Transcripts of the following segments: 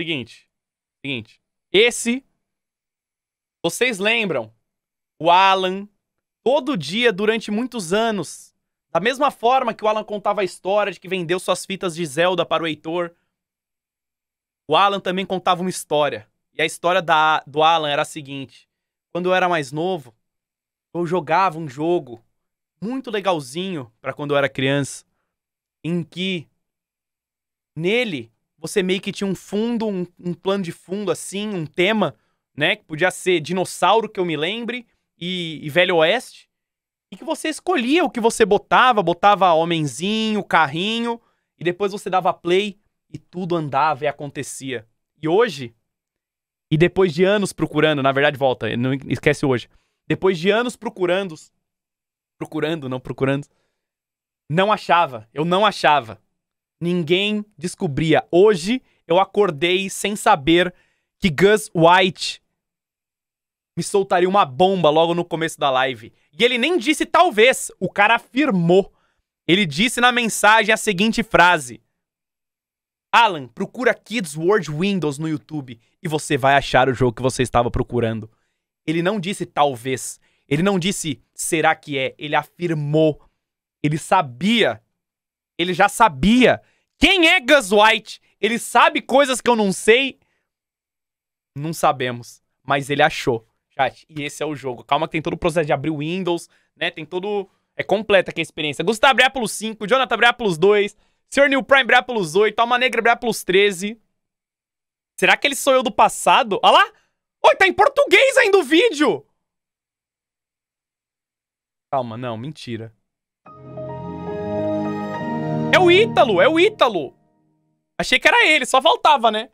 Seguinte. Seguinte. Esse. Vocês lembram? O Alan, todo dia, durante muitos anos, da mesma forma que o Alan contava a história de que vendeu suas fitas de Zelda para o Heitor, o Alan também contava uma história. E a história da, do Alan era a seguinte: quando eu era mais novo, eu jogava um jogo muito legalzinho para quando eu era criança, em que nele você meio que tinha um fundo, um, um, plano de fundo assim, um tema, né? Que podia ser dinossauro, que eu me lembre, e, e Velho Oeste. E que você escolhia o que você botava, botava homenzinho, carrinho, e depois você dava play e tudo andava e acontecia. E hoje, e depois de anos procurando, na verdade, volta, não esquece hoje. Depois de anos procurando, procurando, não procurando, não achava, eu não achava ninguém descobria. Hoje eu acordei sem saber que Gus White me soltaria uma bomba logo no começo da live. E ele nem disse talvez, o cara afirmou. Ele disse na mensagem a seguinte frase: Alan, procura Kids World Windows no YouTube e você vai achar o jogo que você estava procurando. Ele não disse talvez. Ele não disse será que é. Ele afirmou. Ele sabia. Ele já sabia quem é Gus White? Ele sabe coisas que eu não sei? Não sabemos. Mas ele achou. Chat, e esse é o jogo. Calma que tem todo o processo de abrir o Windows, né? Tem todo... É completa aqui a experiência. Gustavo Breapolis 5, Jonathan Breapolis 2, Sr. New Prime Breapolis 8, Alma Negra Breapolis 13. Será que ele sou eu do passado? Olha lá! Oi, tá em português ainda o vídeo! Calma, não, mentira. É o Ítalo, é o Ítalo. Achei que era ele, só faltava, né?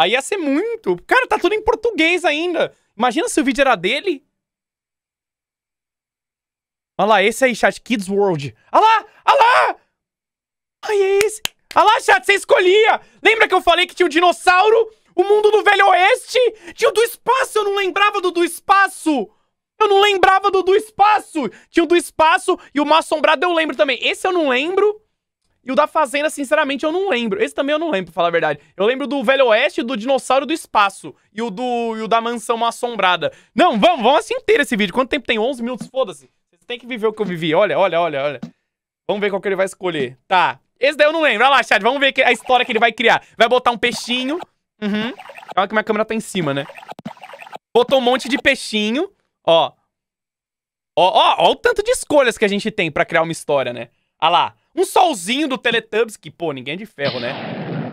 Aí ia ser muito. Cara, tá tudo em português ainda. Imagina se o vídeo era dele. Olha lá, esse aí, chat. Kids World. Olha lá, olha lá! Ai, é esse. Olha lá, chat, você escolhia. Lembra que eu falei que tinha o dinossauro, o mundo do Velho Oeste? Tinha o do espaço, eu não lembrava do do espaço. Eu não lembrava do do espaço. Tinha o do espaço e o mal assombrado eu lembro também. Esse eu não lembro. E o da Fazenda, sinceramente, eu não lembro. Esse também eu não lembro, pra falar a verdade. Eu lembro do Velho Oeste, do Dinossauro do Espaço e o, do, e o da Mansão Assombrada. Não, vamos, vamos assim inteiro esse vídeo. Quanto tempo tem? 11 minutos? Foda-se. Vocês têm que viver o que eu vivi. Olha, olha, olha, olha. Vamos ver qual que ele vai escolher. Tá. Esse daí eu não lembro. Olha lá, chad Vamos ver a história que ele vai criar. Vai botar um peixinho. Uhum. Calma que minha câmera tá em cima, né? Botou um monte de peixinho. Ó. Ó, ó, ó o tanto de escolhas que a gente tem pra criar uma história, né? Olha lá. Um solzinho do Teletubbies, que, pô, ninguém é de ferro, né?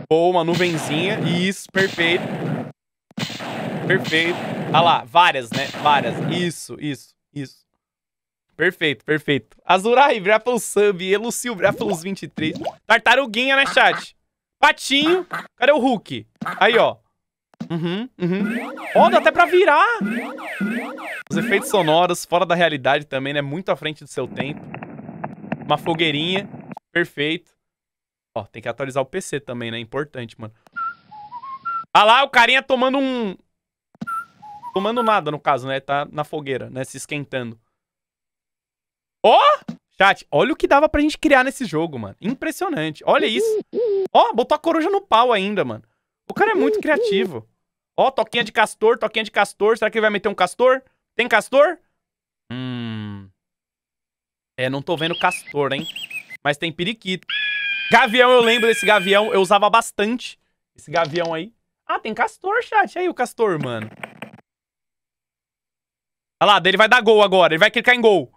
Pô, uma nuvenzinha. Isso, perfeito. Perfeito. Ah lá, várias, né? Várias. Isso, isso, isso. Perfeito, perfeito. Azurai, obrigado pelo sub. Elucio, obrigado pelos 23. Tartaruguinha, né, chat? Patinho. Cadê o Hulk? Aí, ó. Uhum, uhum. Ó, oh, dá até pra virar. Os efeitos sonoros fora da realidade também, né? Muito à frente do seu tempo. Uma fogueirinha. Perfeito. Ó, tem que atualizar o PC também, né? Importante, mano. Ah lá, o carinha tomando um... Tomando nada, no caso, né? Tá na fogueira, né? Se esquentando. Ó! Oh! Chat, olha o que dava pra gente criar nesse jogo, mano. Impressionante. Olha isso. Ó, oh, botou a coruja no pau ainda, mano. O cara é muito criativo. Ó, oh, toquinha de castor, toquinha de castor. Será que ele vai meter um castor? Tem castor? Hum... É, não tô vendo castor, hein? Mas tem periquito. Gavião, eu lembro desse gavião. Eu usava bastante esse gavião aí. Ah, tem castor, chat. Aí o castor, mano. Olha lá, ele vai dar gol agora. Ele vai clicar em gol.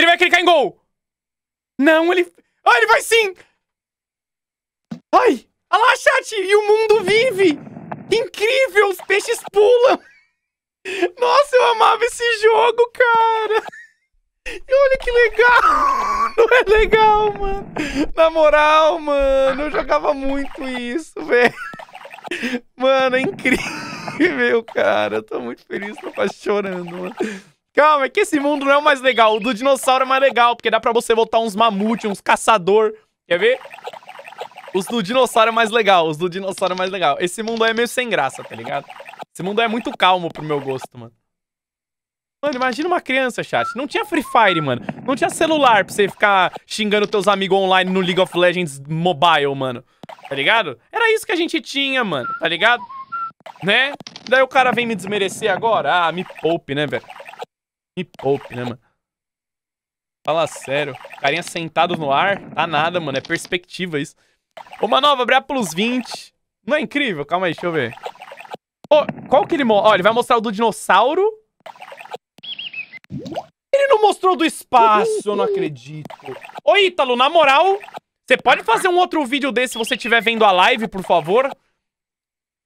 Ele vai clicar em gol. Não, ele... Ah, ele vai sim! Ai! Olha lá, chat! E o mundo vive! Que incrível! Os peixes pulam! Nossa, eu amava esse jogo, cara! olha que legal! Não é legal, mano. Na moral, mano, eu jogava muito isso, velho. Mano, é incrível, cara. Eu tô muito feliz, tô quase chorando, mano. Calma, é que esse mundo não é o mais legal. O do dinossauro é mais legal, porque dá pra você botar uns mamute, uns caçador. Quer ver? Os do dinossauro é mais legal, os do dinossauro é mais legal. Esse mundo aí é meio sem graça, tá ligado? Esse mundo é muito calmo pro meu gosto, mano. Mano, imagina uma criança, chat. Não tinha Free Fire, mano. Não tinha celular pra você ficar xingando teus amigos online no League of Legends Mobile, mano. Tá ligado? Era isso que a gente tinha, mano. Tá ligado? Né? Daí o cara vem me desmerecer agora. Ah, me poupe, né, velho? Me poupe, né, mano? Fala sério. Carinha sentado no ar. Tá nada, mano. É perspectiva isso. Ô, Manova, abre a plus 20. Não é incrível? Calma aí, deixa eu ver. Ô, qual que ele... Ó, ele vai mostrar o do dinossauro ele não mostrou do espaço, eu não acredito. Ô, Ítalo, na moral, você pode fazer um outro vídeo desse se você estiver vendo a live, por favor?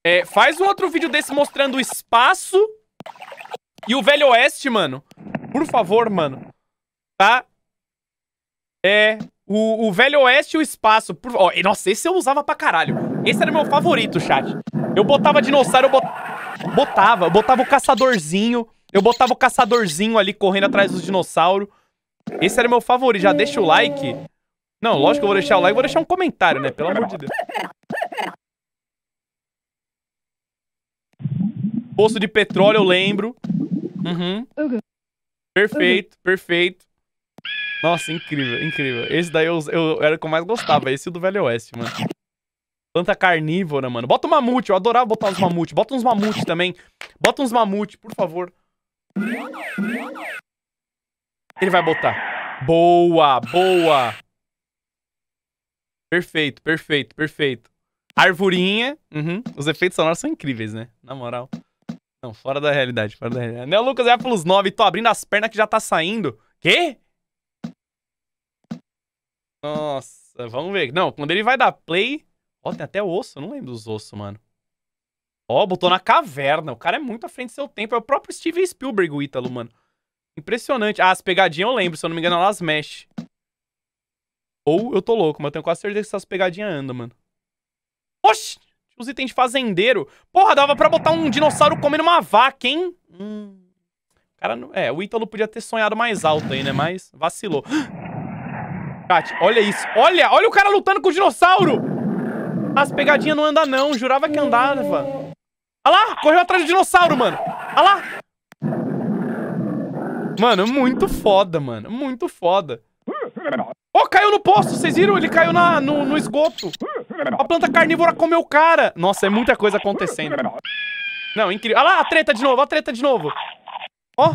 É, faz um outro vídeo desse mostrando o espaço e o Velho Oeste, mano. Por favor, mano. Tá? É, o, o Velho Oeste e o espaço. Por... Ó, oh, nossa, esse eu usava pra caralho. Esse era meu favorito, chat. Eu botava dinossauro, eu bot... botava, eu botava o caçadorzinho... Eu botava o caçadorzinho ali correndo atrás dos dinossauros. Esse era meu favorito. Já deixa o like. Não, lógico que eu vou deixar o like. Vou deixar um comentário, né? Pelo amor de Deus. Poço de petróleo, eu lembro. Uhum. Perfeito, perfeito. Nossa, incrível, incrível. Esse daí eu, eu era o que eu mais gostava. Esse do Velho Oeste, mano. Planta carnívora, mano. Bota um mamute. Eu adorava botar uns mamute. Bota uns mamute também. Bota uns mamute, por favor. Ele vai botar. Boa, boa. Perfeito, perfeito, perfeito. Arvorinha. Uhum. Os efeitos sonoros são incríveis, né? Na moral. Não, fora da realidade, fora da realidade. Né, Lucas é a plus 9. Tô abrindo as pernas que já tá saindo. Quê? Nossa, vamos ver. Não, quando ele vai dar play... Ó, tem até osso. Eu não lembro dos ossos, mano. Ó, botou na caverna. O cara é muito à frente do seu tempo. É o próprio Steven Spielberg, o Ítalo, mano. Impressionante. Ah, as pegadinhas eu lembro, se eu não me engano, elas mexem. Ou eu tô louco, mas eu tenho quase certeza que essas pegadinhas andam, mano. Oxi! Os itens de fazendeiro. Porra, dava pra botar um dinossauro comendo uma vaca, hein? Hum. Cara, não... é, o Ítalo podia ter sonhado mais alto aí, né? Mas vacilou. Chat, olha isso. Olha, olha o cara lutando com o dinossauro! As pegadinhas não andam, não. Jurava que andava. Olha lá, correu atrás do dinossauro, mano. Olha lá. Mano, muito foda, mano. Muito foda. Ó, oh, caiu no poço, vocês viram? Ele caiu na, no, no esgoto. A planta carnívora comeu o cara. Nossa, é muita coisa acontecendo. Não, incrível. Olha lá a treta de novo, a treta de novo. Ó. Oh.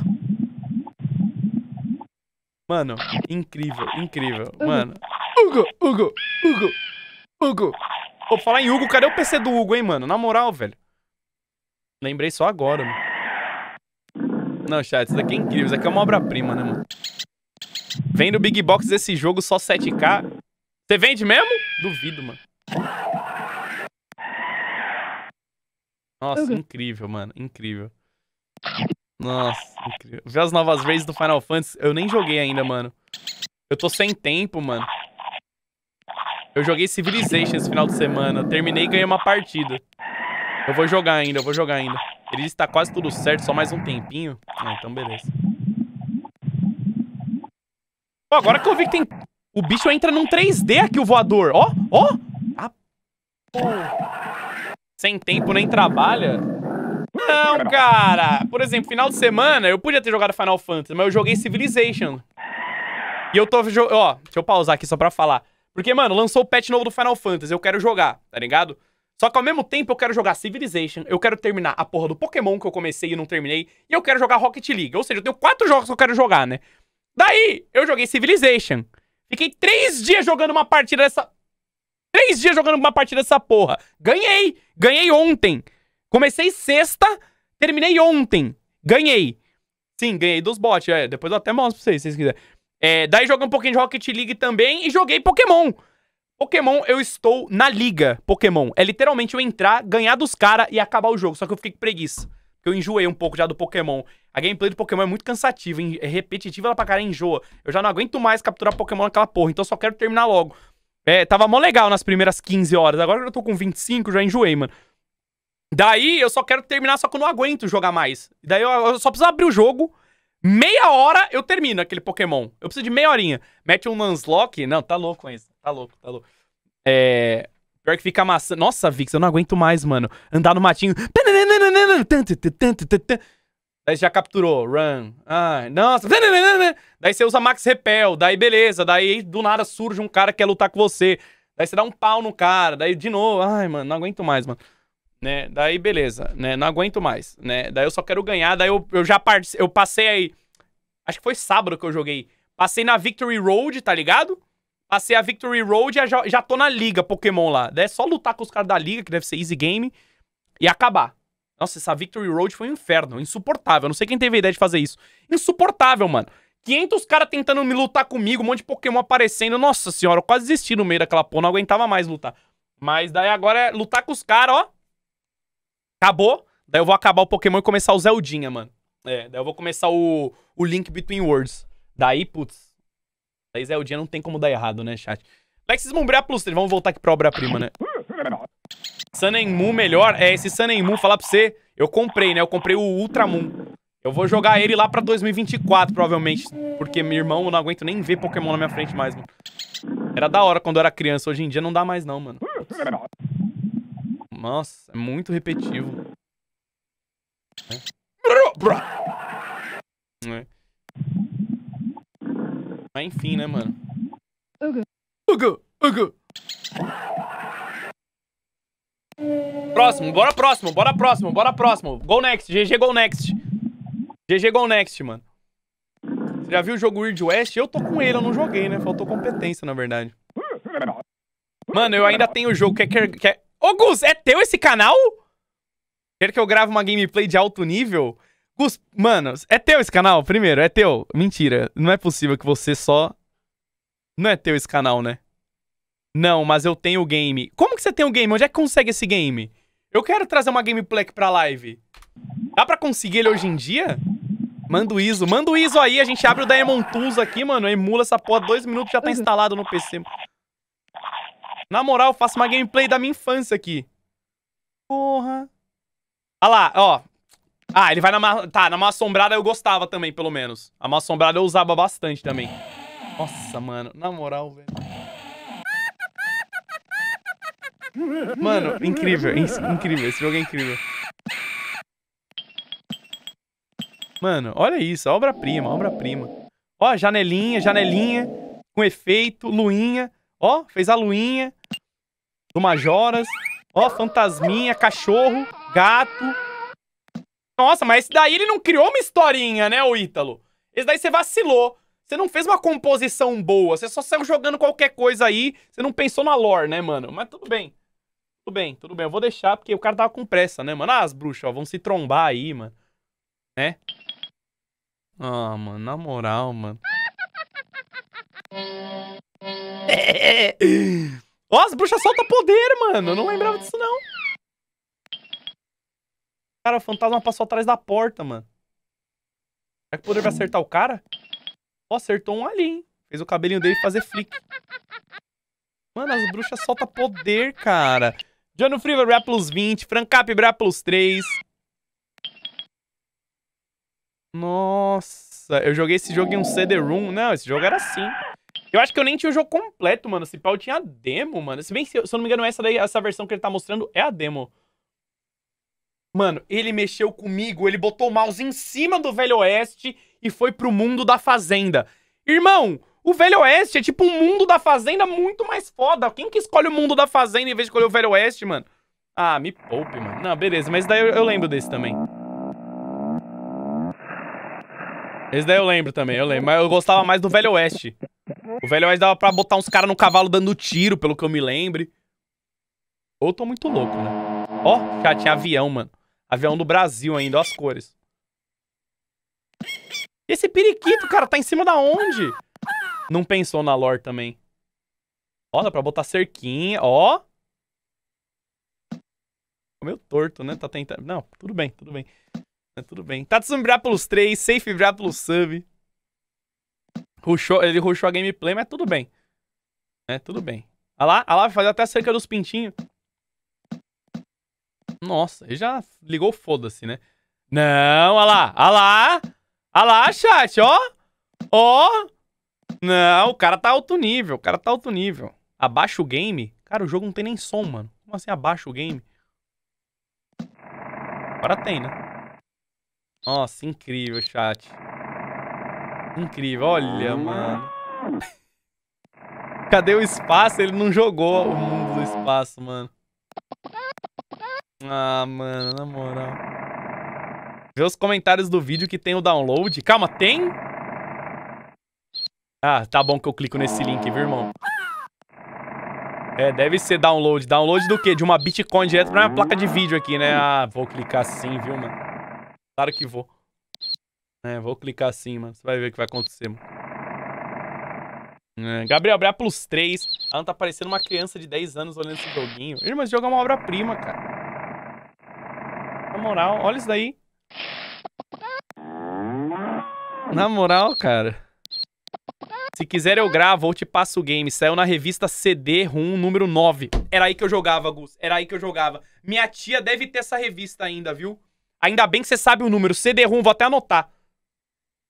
Mano, incrível, incrível. Mano. Hugo, Hugo, Hugo, Hugo. Vou falar em Hugo, cadê o PC do Hugo, hein, mano? Na moral, velho. Lembrei só agora, mano. Não, chat, isso daqui é incrível. Isso aqui é uma obra-prima, né, mano? Vendo Big Box esse jogo só 7K. Você vende mesmo? Duvido, mano. Nossa, okay. incrível, mano. Incrível. Nossa, incrível. Ver as novas raids do Final Fantasy. Eu nem joguei ainda, mano. Eu tô sem tempo, mano. Eu joguei Civilization esse final de semana. Terminei e ganhei uma partida. Eu vou jogar ainda, eu vou jogar ainda. Ele está quase tudo certo, só mais um tempinho. Ah, então beleza. Pô, agora que eu vi que tem... O bicho entra num 3D aqui, o voador. Ó, ó. Ah, pô. Sem tempo nem trabalha. Não, cara. Por exemplo, final de semana, eu podia ter jogado Final Fantasy, mas eu joguei Civilization. E eu tô... Ó, deixa eu pausar aqui só pra falar. Porque, mano, lançou o patch novo do Final Fantasy, eu quero jogar, tá ligado? Só que ao mesmo tempo eu quero jogar Civilization, eu quero terminar a porra do Pokémon que eu comecei e não terminei, e eu quero jogar Rocket League. Ou seja, eu tenho quatro jogos que eu quero jogar, né? Daí, eu joguei Civilization. Fiquei três dias jogando uma partida dessa... Três dias jogando uma partida dessa porra. Ganhei! Ganhei ontem. Comecei sexta, terminei ontem. Ganhei. Sim, ganhei dos bots. É, depois eu até mostro pra vocês, se vocês quiserem. É, daí joguei um pouquinho de Rocket League também e joguei Pokémon. Pokémon, eu estou na liga Pokémon. É literalmente eu entrar, ganhar dos caras e acabar o jogo. Só que eu fiquei com preguiça. Porque eu enjoei um pouco já do Pokémon. A gameplay do Pokémon é muito cansativa, é repetitiva ela pra cara, enjoa. Eu já não aguento mais capturar Pokémon naquela porra, então eu só quero terminar logo. É, tava mó legal nas primeiras 15 horas. Agora eu tô com 25, já enjoei, mano. Daí eu só quero terminar, só que eu não aguento jogar mais. Daí eu, eu só preciso abrir o jogo Meia hora eu termino aquele Pokémon. Eu preciso de meia horinha. Mete um Nuzlocke. Não, tá louco isso. Tá louco, tá louco. É. Pior que fica massa. Nossa, Vix, eu não aguento mais, mano. Andar no matinho. Daí já capturou. Run. ai nossa. Daí você usa Max Repel. Daí beleza. Daí do nada surge um cara que quer lutar com você. Daí você dá um pau no cara. Daí de novo. Ai, mano, não aguento mais, mano né? Daí beleza, né? Não aguento mais, né? Daí eu só quero ganhar, daí eu, eu já eu passei aí. Acho que foi sábado que eu joguei. Passei na Victory Road, tá ligado? Passei a Victory Road e já, já tô na liga Pokémon lá. é só lutar com os caras da liga, que deve ser easy game, e acabar. Nossa, essa Victory Road foi um inferno, insuportável. Não sei quem teve a ideia de fazer isso. Insuportável, mano. 500 caras tentando me lutar comigo, um monte de Pokémon aparecendo. Nossa senhora, eu quase desisti no meio daquela porra, não aguentava mais lutar. Mas daí agora é lutar com os caras, ó. Acabou. Daí eu vou acabar o Pokémon e começar o Zeldinha, mano. É, daí eu vou começar o, o Link Between Worlds. Daí, putz. Daí Zeldinha não tem como dar errado, né, chat? Lexis Mumbra é Pluster, vamos voltar aqui pra obra-prima, né? Moon melhor. É, esse Sunenmu, falar pra você, eu comprei, né? Eu comprei o Ultramoon. Eu vou jogar ele lá pra 2024, provavelmente. Porque meu irmão, eu não aguento nem ver Pokémon na minha frente mais, mano. Era da hora quando eu era criança, hoje em dia não dá mais não, mano. Nossa, é muito repetitivo. É. Mas enfim, né, mano? Ugo. Ugo, Ugo. Próximo, bora próximo, bora próximo, bora próximo. Go next, GG go next. GG go next, mano. Você já viu o jogo Weird West? Eu tô com ele, eu não joguei, né? Faltou competência, na verdade. Mano, eu ainda tenho o jogo Quer, Ô, Gus, é teu esse canal? Quer que eu grave uma gameplay de alto nível? Gus, mano, é teu esse canal? Primeiro, é teu? Mentira, não é possível que você só... Não é teu esse canal, né? Não, mas eu tenho o game. Como que você tem o game? Onde é que consegue esse game? Eu quero trazer uma gameplay aqui pra live. Dá pra conseguir ele hoje em dia? Manda o ISO. Manda o ISO aí, a gente abre o Diamond Tools aqui, mano. Emula essa porra, dois minutos já tá uhum. instalado no PC. Na moral, faço uma gameplay da minha infância aqui. Porra. Olha lá, ó. Ah, ele vai na... Tá, na mão assombrada eu gostava também, pelo menos. A mão assombrada eu usava bastante também. Nossa, mano. Na moral, velho. Mano, incrível. incrível. Esse jogo é incrível. Mano, olha isso. Obra-prima, obra-prima. Ó, janelinha, janelinha. Com efeito, luinha. Ó, fez a luinha do Majoras. Ó, fantasminha, cachorro, gato. Nossa, mas esse daí ele não criou uma historinha, né, o Ítalo? Esse daí você vacilou. Você não fez uma composição boa, você só saiu jogando qualquer coisa aí, você não pensou na lore, né, mano? Mas tudo bem. Tudo bem, tudo bem. Eu vou deixar, porque o cara tava com pressa, né, mano? Ah, as bruxas, ó, vão se trombar aí, mano. Né? Ah, mano, na moral, mano. É, é, é. Ó, as bruxas soltam poder, mano. Eu não lembrava disso, não. Cara, o fantasma passou atrás da porta, mano. Será que o poder vai acertar o cara? Ó, acertou um ali, hein? Fez o cabelinho dele fazer flick. Mano, as bruxas soltam poder, cara. Johnny Freever, Bra plus 20. Francap, Bra plus 3. Nossa, eu joguei esse jogo em um CD-ROOM. Não, esse jogo era assim. Eu acho que eu nem tinha o jogo completo, mano. Se pau tinha a demo, mano. Se bem, se eu, se eu não me engano, essa daí, essa versão que ele tá mostrando é a demo. Mano, ele mexeu comigo, ele botou o mouse em cima do Velho Oeste e foi pro mundo da Fazenda. Irmão, o Velho Oeste é tipo um mundo da Fazenda muito mais foda. Quem que escolhe o mundo da Fazenda em vez de escolher o Velho Oeste, mano? Ah, me poupe, mano. Não, beleza, mas daí eu, eu lembro desse também. Esse daí eu lembro também, eu lembro. Mas eu gostava mais do Velho Oeste. O velho Oeste é dava pra botar uns caras no cavalo dando tiro, pelo que eu me lembre. Ou eu tô muito louco, né? Ó, já tinha avião, mano. Avião do Brasil ainda, ó as cores. E esse periquito, cara, tá em cima da onde? Não pensou na lore também. Ó, dá pra botar cerquinha, ó. Ficou meio torto, né? Tá tentando... Não, tudo bem, tudo bem. É, tudo bem. tá, desumbrado pelos três. Safe, obrigado pelo sub. Ruxou, ele ruxou a gameplay, mas tudo bem. É, tudo bem. Olha lá, olha lá, fazer até a cerca dos pintinhos. Nossa, ele já ligou foda-se, né? Não, olha lá, olha lá. Olha lá, chat, ó. Ó. Não, o cara tá alto nível, o cara tá alto nível. Abaixa o game? Cara, o jogo não tem nem som, mano. Como assim abaixa o game? Agora tem, né? Nossa, incrível, chat. Incrível, olha, hum. mano. Cadê o espaço? Ele não jogou o mundo do espaço, mano. Ah, mano, na moral. Vê os comentários do vídeo que tem o download. Calma, tem? Ah, tá bom que eu clico nesse link, viu, irmão? É, deve ser download. Download do quê? De uma Bitcoin direto pra minha placa de vídeo aqui, né? Ah, vou clicar sim, viu, mano? Claro que vou. É, vou clicar assim, mano. Você vai ver o que vai acontecer, mano. É, Gabriel Bra plus 3. Ela não tá parecendo uma criança de 10 anos olhando esse joguinho. Irmã, esse jogo é uma obra-prima, cara. Na moral, olha isso daí. Na moral, cara. Se quiser eu gravo ou te passo o game. Saiu na revista cd Rum número 9. Era aí que eu jogava, Gus. Era aí que eu jogava. Minha tia deve ter essa revista ainda, viu? Ainda bem que você sabe o número. cd Rum vou até anotar.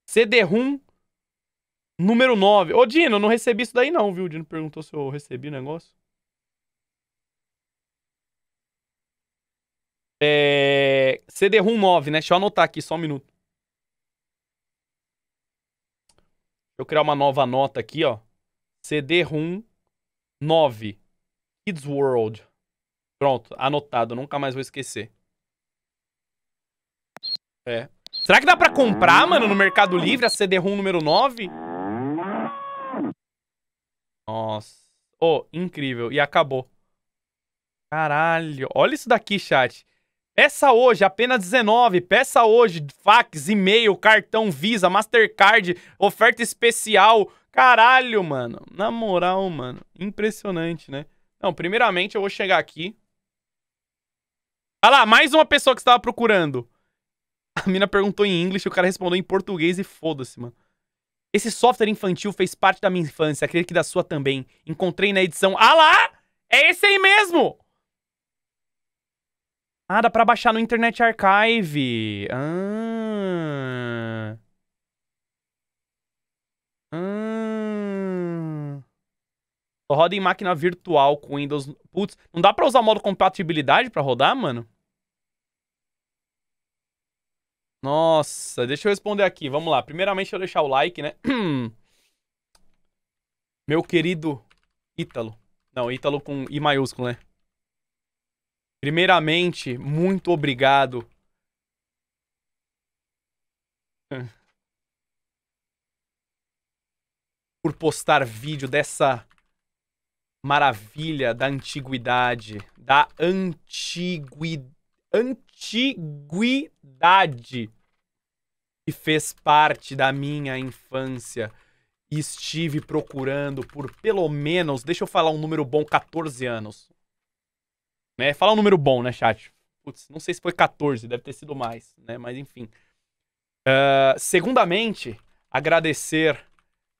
CD-ROM número 9. Ô, Dino, eu não recebi isso daí não, viu? O Dino perguntou se eu recebi o negócio. É... CD-ROM 9, né? Deixa eu anotar aqui, só um minuto. Deixa eu criar uma nova nota aqui, ó. CD-ROM 9. Kids World. Pronto, anotado. Nunca mais vou esquecer. É. Será que dá pra comprar, mano, no Mercado Livre a CD-ROM número 9? Nossa. Oh, incrível. E acabou. Caralho. Olha isso daqui, chat. Peça hoje, apenas 19. Peça hoje, fax, e-mail, cartão Visa, Mastercard, oferta especial. Caralho, mano. Na moral, mano. Impressionante, né? Não, primeiramente eu vou chegar aqui. Olha ah lá, mais uma pessoa que estava procurando. A mina perguntou em inglês e o cara respondeu em português e foda-se, mano. Esse software infantil fez parte da minha infância, acredito que da sua também. Encontrei na edição. Ah lá! É esse aí mesmo! Ah, dá pra baixar no Internet Archive. Ah. Ah. Só roda em máquina virtual com Windows. Putz, não dá pra usar modo compatibilidade pra rodar, mano? Nossa, deixa eu responder aqui. Vamos lá. Primeiramente, eu deixar o like, né? Meu querido Ítalo. Não, Ítalo com I maiúsculo, né? Primeiramente, muito obrigado. Por postar vídeo dessa maravilha da antiguidade. Da antigui antiguidade que fez parte da minha infância estive procurando por pelo menos, deixa eu falar um número bom, 14 anos. Né? Falar um número bom, né, chat? Putz, não sei se foi 14, deve ter sido mais, né? Mas enfim. Uh, segundamente, agradecer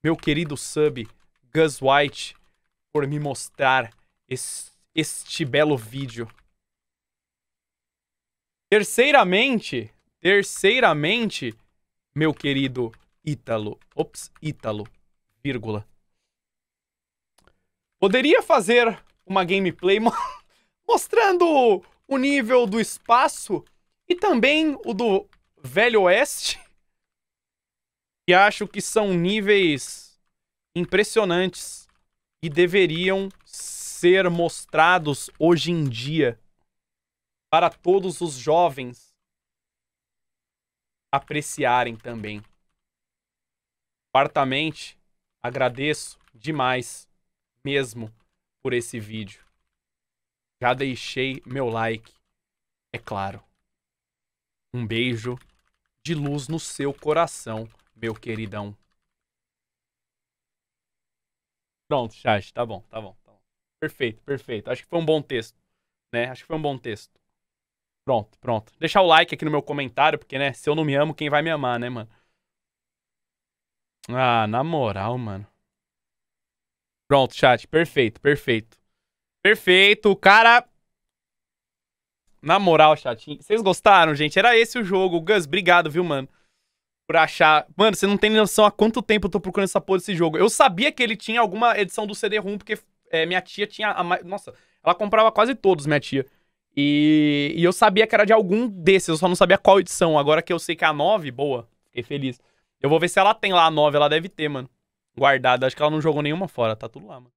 meu querido sub Gus White por me mostrar este belo vídeo. Terceiramente, terceiramente, meu querido Ítalo. Ops, Ítalo, vírgula. Poderia fazer uma gameplay mo mostrando o nível do espaço e também o do Velho Oeste. Que acho que são níveis impressionantes e deveriam ser mostrados hoje em dia para todos os jovens apreciarem também. Partamente agradeço demais mesmo por esse vídeo. Já deixei meu like, é claro. Um beijo de luz no seu coração, meu queridão. Pronto, chat, tá bom, tá bom, tá bom. Perfeito, perfeito. Acho que foi um bom texto, né? Acho que foi um bom texto. Pronto, pronto. Deixar o like aqui no meu comentário, porque, né, se eu não me amo, quem vai me amar, né, mano? Ah, na moral, mano. Pronto, chat. Perfeito, perfeito. Perfeito, cara. Na moral, chat. Vocês gostaram, gente? Era esse o jogo. Gus, obrigado, viu, mano? Por achar. Mano, você não tem noção há quanto tempo eu tô procurando essa porra desse jogo. Eu sabia que ele tinha alguma edição do CD-ROM, porque é, minha tia tinha. A... Nossa, ela comprava quase todos, minha tia. E, e eu sabia que era de algum desses, eu só não sabia qual edição. Agora que eu sei que é a 9, boa, fiquei feliz. Eu vou ver se ela tem lá a 9, ela deve ter, mano. Guardada. Acho que ela não jogou nenhuma fora, tá tudo lá, mano.